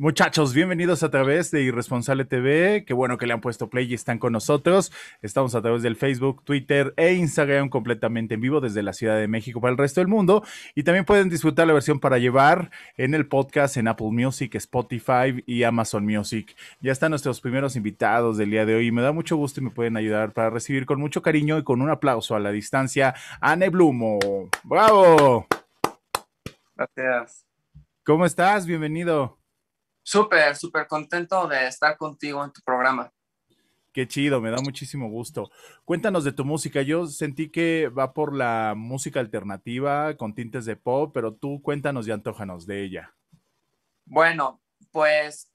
Muchachos, bienvenidos a través de Irresponsable TV. Qué bueno que le han puesto play y están con nosotros. Estamos a través del Facebook, Twitter e Instagram completamente en vivo desde la Ciudad de México para el resto del mundo. Y también pueden disfrutar la versión para llevar en el podcast en Apple Music, Spotify y Amazon Music. Ya están nuestros primeros invitados del día de hoy. Me da mucho gusto y me pueden ayudar para recibir con mucho cariño y con un aplauso a la distancia a Neblumo. ¡Bravo! Gracias. ¿Cómo estás? Bienvenido. Súper, súper contento de estar contigo en tu programa. Qué chido, me da muchísimo gusto. Cuéntanos de tu música. Yo sentí que va por la música alternativa con tintes de pop, pero tú cuéntanos y antojanos de ella. Bueno, pues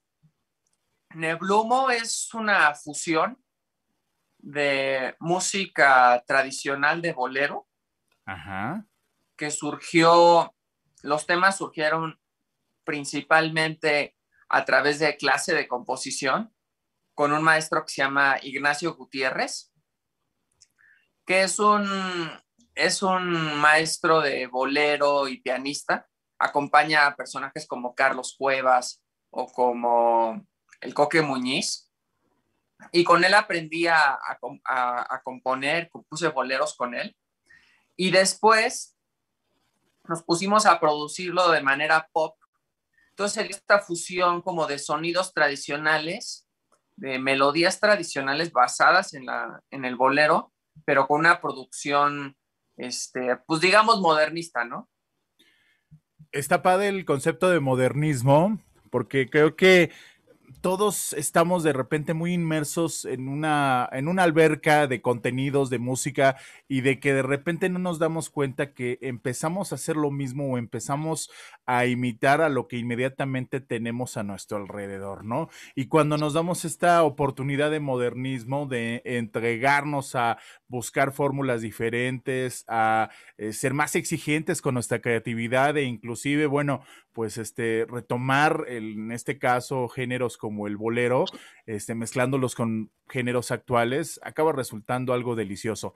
Neblumo es una fusión de música tradicional de bolero. Ajá. Que surgió, los temas surgieron principalmente a través de clase de composición con un maestro que se llama Ignacio Gutiérrez, que es un, es un maestro de bolero y pianista, acompaña a personajes como Carlos Cuevas o como el Coque Muñiz. Y con él aprendí a, a, componer, compuse boleros con él. Y después nos pusimos a producirlo de manera pop entonces, esta fusión como de sonidos tradicionales, de melodías tradicionales basadas en, la, en el bolero, pero con una producción, este, pues digamos, modernista, ¿no? Está padre el concepto de modernismo, porque creo que todos estamos de repente muy inmersos en una, en una alberca de contenidos, de música, y de que de repente no nos damos cuenta que empezamos a hacer lo mismo o empezamos a imitar a lo que inmediatamente tenemos a nuestro alrededor, ¿no? Y cuando nos damos esta oportunidad de modernismo, de entregarnos a buscar fórmulas diferentes, a eh, ser más exigentes con nuestra creatividad e inclusive, bueno, pues este, retomar en este caso géneros como el bolero, este, mezclándolos con géneros actuales, acaba resultando algo delicioso.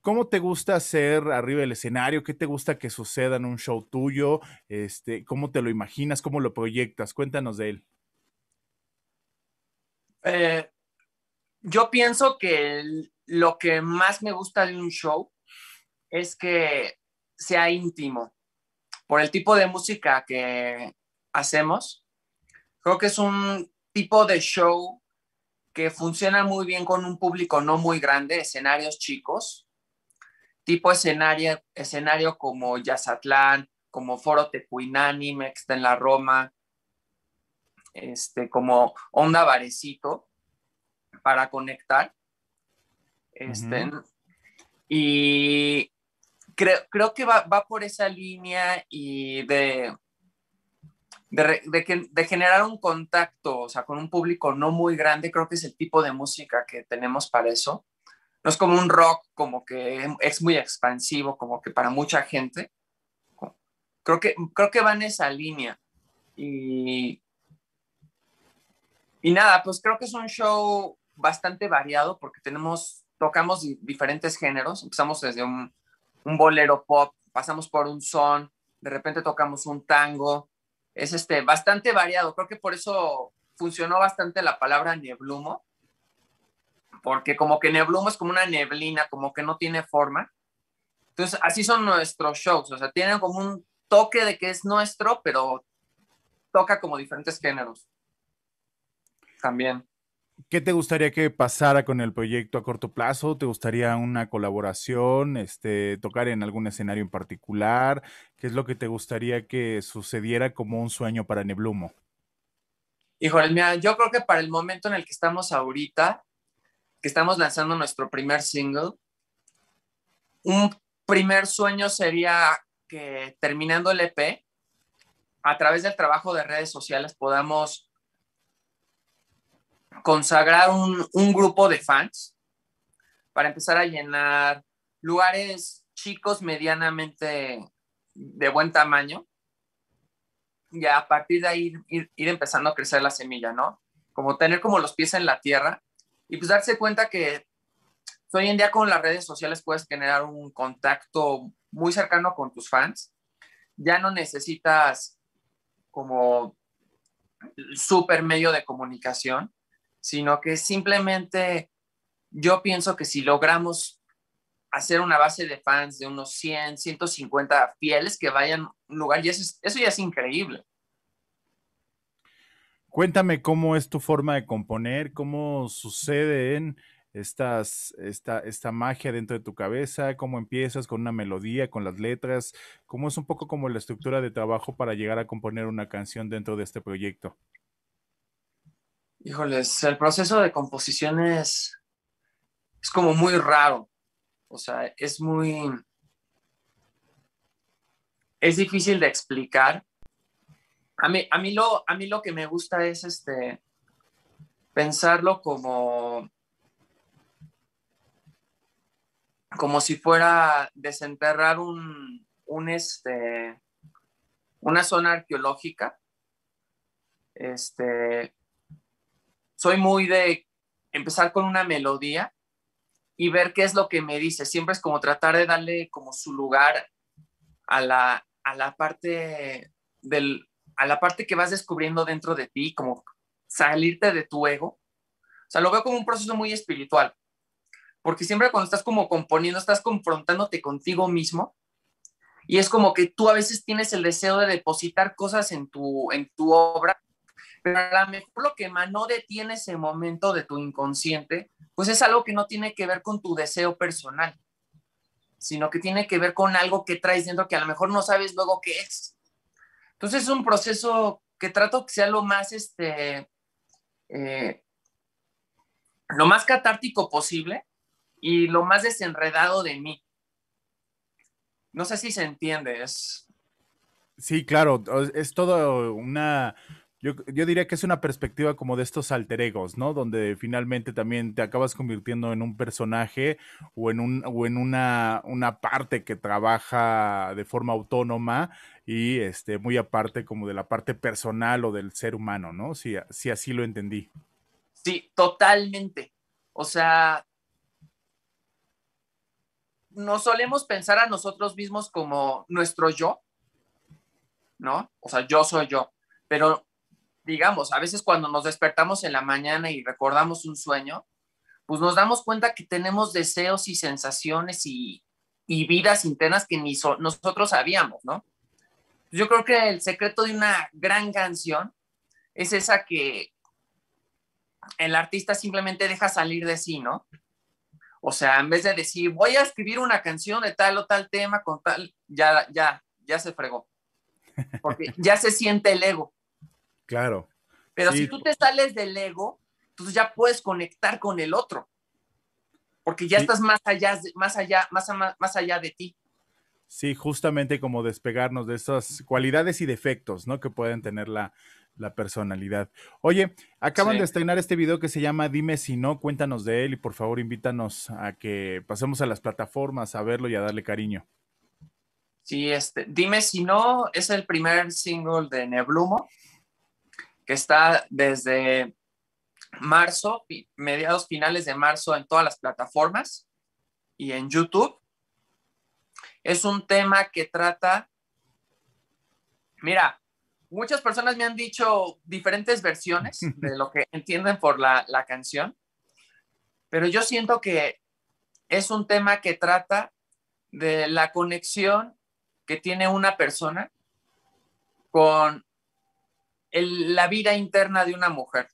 ¿Cómo te gusta hacer arriba del escenario? ¿Qué te gusta que suceda en un show tuyo? Este, ¿Cómo te lo imaginas? ¿Cómo lo proyectas? Cuéntanos de él. Eh, yo pienso que lo que más me gusta de un show es que sea íntimo por el tipo de música que hacemos, creo que es un tipo de show que funciona muy bien con un público no muy grande, escenarios chicos, tipo escenario, escenario como Yazatlán, como Foro Tecuinánime, que está en la Roma, este, como Onda Varecito, para conectar. Este, y creo, creo que va, va, por esa línea y de, de, de, de, generar un contacto, o sea, con un público no muy grande, creo que es el tipo de música que tenemos para eso. No es como un rock, como que em, es muy expansivo, como que para mucha gente. Creo que, creo que va en esa línea. Y, y nada, pues creo que es un show bastante variado porque tenemos, tocamos diferentes géneros. Empezamos desde un un bolero pop, pasamos por un son, de repente tocamos un tango. Es este, bastante variado. Creo que por eso funcionó bastante la palabra neblumo, porque como que neblumo es como una neblina, como que no tiene forma. Entonces, así son nuestros shows, o sea, tienen como un toque de que es nuestro, pero toca como diferentes géneros. También. ¿Qué te gustaría que pasara con el proyecto a corto plazo? ¿Te gustaría una colaboración, este, tocar en algún escenario en particular? ¿Qué es lo que te gustaría que sucediera como un sueño para Neblumo? Híjole, mira, yo creo que para el momento en el que estamos ahorita, que estamos lanzando nuestro primer single, un primer sueño sería que terminando el EP, a través del trabajo de redes sociales podamos consagrar un, grupo de fans para empezar a llenar lugares chicos medianamente de buen tamaño y a partir de ahí ir, empezando a crecer la semilla, ¿no? Como tener como los pies en la tierra y pues darse cuenta que hoy en día con las redes sociales puedes generar un contacto muy cercano con tus fans. Ya no necesitas como super medio de comunicación, sino que simplemente yo pienso que si logramos hacer una base de fans de unos 100, 150 fieles que vayan a un lugar, y eso, ya es increíble. Cuéntame cómo es tu forma de componer, cómo sucede estas, esta magia dentro de tu cabeza, cómo empiezas con una melodía, con las letras, cómo es un poco como la estructura de trabajo para llegar a componer una canción dentro de este proyecto. Híjoles, el proceso de composición es, como muy raro. O sea, es muy... Es difícil de explicar. A mí, a mí, lo, a mí lo que me gusta es este, pensarlo como, como si fuera desenterrar un, un este, una zona arqueológica. Este, soy muy de empezar con una melodía y ver qué es lo que me dice. Siempre es como tratar de darle como su lugar a la, a la parte del, a la parte que vas descubriendo dentro de ti, como salirte de tu ego. O sea, lo veo como un proceso muy espiritual, porque siempre cuando estás como componiendo, estás confrontándote contigo mismo y es como que tú a veces tienes el deseo de depositar cosas en tu, en tu obra pero a lo mejor lo que más detiene ese momento de tu inconsciente, pues es algo que no tiene que ver con tu deseo personal, sino que tiene que ver con algo que traes dentro que a lo mejor no sabes luego qué es. Entonces es un proceso que trato que sea lo más, este, eh, lo más catártico posible y lo más desenredado de mí. No sé si se entiende, es... Sí, claro, es todo una yo, diría que es una perspectiva como de estos alter egos, ¿no? Donde finalmente también te acabas convirtiendo en un personaje o en, un, o en una, una parte que trabaja de forma autónoma y este, muy aparte como de la parte personal o del ser humano, ¿no? Si, si así lo entendí. Sí, totalmente. O sea, no solemos pensar a nosotros mismos como nuestro yo, ¿no? O sea, yo soy yo, pero digamos, a veces cuando nos despertamos en la mañana y recordamos un sueño, pues nos damos cuenta que tenemos deseos y sensaciones y, vidas internas que ni nosotros sabíamos, ¿no? Yo creo que el secreto de una gran canción es esa que el artista simplemente deja salir de sí, ¿no? O sea, en vez de decir, voy a escribir una canción de tal o tal tema con tal, ya, ya, ya se fregó. Porque ya se siente el ego. Claro. Pero si tú te sales del ego, entonces pues ya puedes conectar con el otro, porque ya estás más allá, más allá, más, allá de ti. Sí, justamente como despegarnos de esas cualidades y defectos, ¿no? Que pueden tener la, personalidad. Oye, acaban de estrenar este video que se llama Dime si no, cuéntanos de él y por favor invítanos a que pasemos a las plataformas a verlo y a darle cariño. Sí, este, Dime si no es el primer single de Neblumo que está desde marzo, mediados finales de marzo en todas las plataformas y en YouTube. Es un tema que trata, mira, muchas personas me han dicho diferentes versiones de lo que entienden por la, la canción, pero yo siento que es un tema que trata de la conexión que tiene una persona con la vida interna de una mujer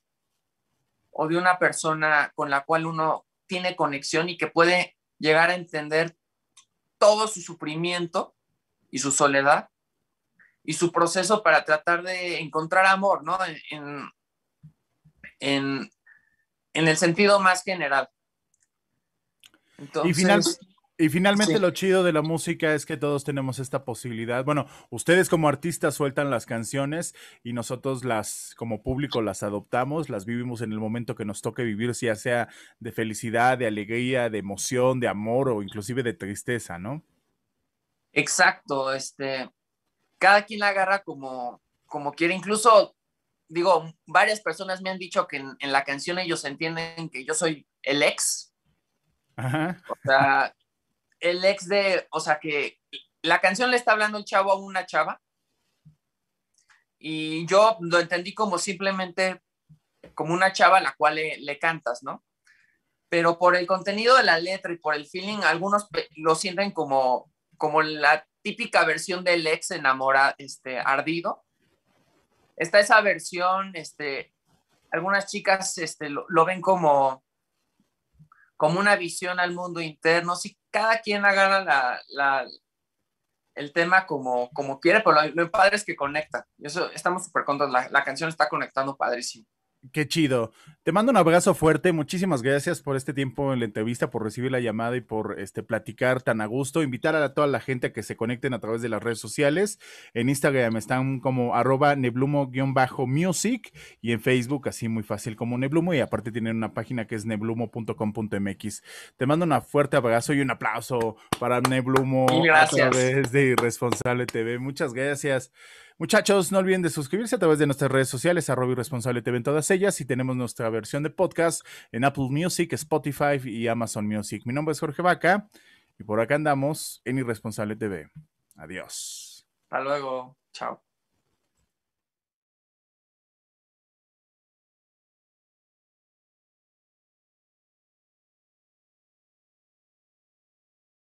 o de una persona con la cual uno tiene conexión y que puede llegar a entender todo su sufrimiento y su soledad y su proceso para tratar de encontrar amor, ¿no? En, el sentido más general. Entonces, y, y finalmente lo chido de la música es que todos tenemos esta posibilidad. Bueno, ustedes como artistas sueltan las canciones y nosotros las como público las adoptamos, las vivimos en el momento que nos toque vivir, ya sea de felicidad, de alegría, de emoción, de amor o inclusive de tristeza, ¿no? Exacto, este cada quien la agarra como como quiere, incluso digo, varias personas me han dicho que en, en la canción ellos entienden que yo soy el ex. Ajá. O sea, el ex de, o sea, que la canción le está hablando el chavo a una chava. Y yo lo entendí como simplemente como una chava a la cual le, le cantas, ¿no? Pero por el contenido de la letra y por el feeling, algunos lo sienten como, como la típica versión del ex enamorado, este, ardido. Está esa versión, este, algunas chicas este, lo, lo ven como, como una visión al mundo interno, si cada quien agarra la, el tema como, como quiere, pero lo, padres padre es que conecta. Y eso, estamos súper contentos, la, la canción está conectando padrísimo. Qué chido. Te mando un abrazo fuerte. Muchísimas gracias por este tiempo en la entrevista, por recibir la llamada y por este, platicar tan a gusto. Invitar a toda la gente a que se conecten a través de las redes sociales. En Instagram están como arroba neblumo-music y en Facebook así muy fácil como Neblumo y aparte tienen una página que es neblumo.com.mx. Te mando un fuerte abrazo y un aplauso para Neblumo gracias. a través de Irresponsable TV. Muchas gracias. Muchachos, no olviden de suscribirse a través de nuestras redes sociales, arroba irresponsable TV en todas ellas, y tenemos nuestra versión de podcast en Apple Music, Spotify y Amazon Music. Mi nombre es Jorge Vaca, y por acá andamos en Irresponsable TV. Adiós. Hasta luego. Chao.